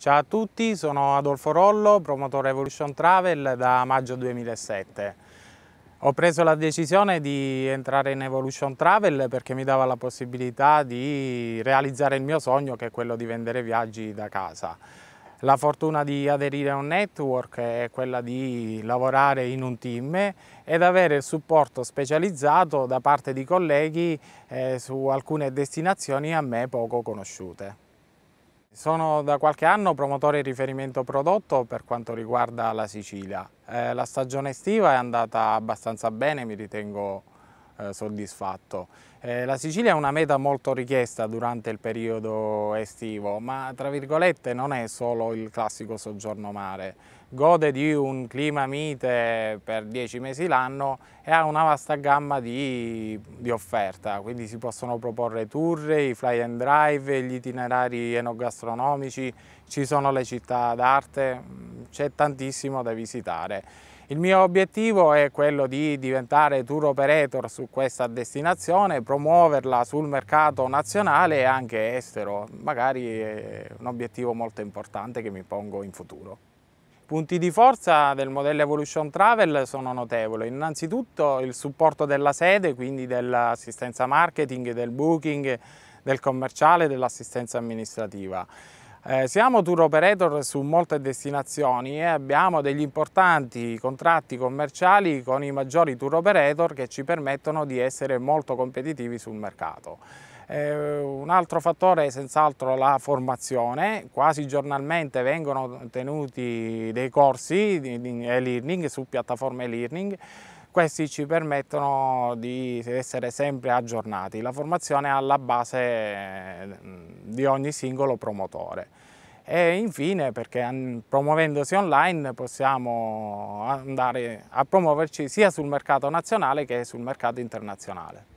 Ciao a tutti, sono Adolfo Rollo, promotore Evolution Travel da maggio 2007. Ho preso la decisione di entrare in Evolution Travel perché mi dava la possibilità di realizzare il mio sogno che è quello di vendere viaggi da casa. La fortuna di aderire a un network è quella di lavorare in un team ed avere il supporto specializzato da parte di colleghi eh, su alcune destinazioni a me poco conosciute. Sono da qualche anno promotore di riferimento prodotto per quanto riguarda la Sicilia. Eh, la stagione estiva è andata abbastanza bene, mi ritengo eh, soddisfatto. Eh, la Sicilia è una meta molto richiesta durante il periodo estivo, ma tra virgolette non è solo il classico soggiorno mare. Gode di un clima mite per 10 mesi l'anno e ha una vasta gamma di, di offerta, quindi si possono proporre tour, i fly and drive, gli itinerari enogastronomici, ci sono le città d'arte, mm, c'è tantissimo da visitare. Il mio obiettivo è quello di diventare tour operator su questa destinazione, promuoverla sul mercato nazionale e anche estero, magari è un obiettivo molto importante che mi pongo in futuro. I punti di forza del modello Evolution Travel sono notevoli. Innanzitutto il supporto della sede, quindi dell'assistenza marketing, del booking, del commerciale e dell'assistenza amministrativa. Eh, siamo tour operator su molte destinazioni e abbiamo degli importanti contratti commerciali con i maggiori tour operator che ci permettono di essere molto competitivi sul mercato. Eh, un altro fattore è senz'altro la formazione, quasi giornalmente vengono tenuti dei corsi di, e-learning su piattaforme e-learning questi ci permettono di essere sempre aggiornati. La formazione è alla base mm, di ogni singolo promotore. E infine, perché promuovendosi online possiamo andare a promuoverci sia sul mercato nazionale che sul mercato internazionale.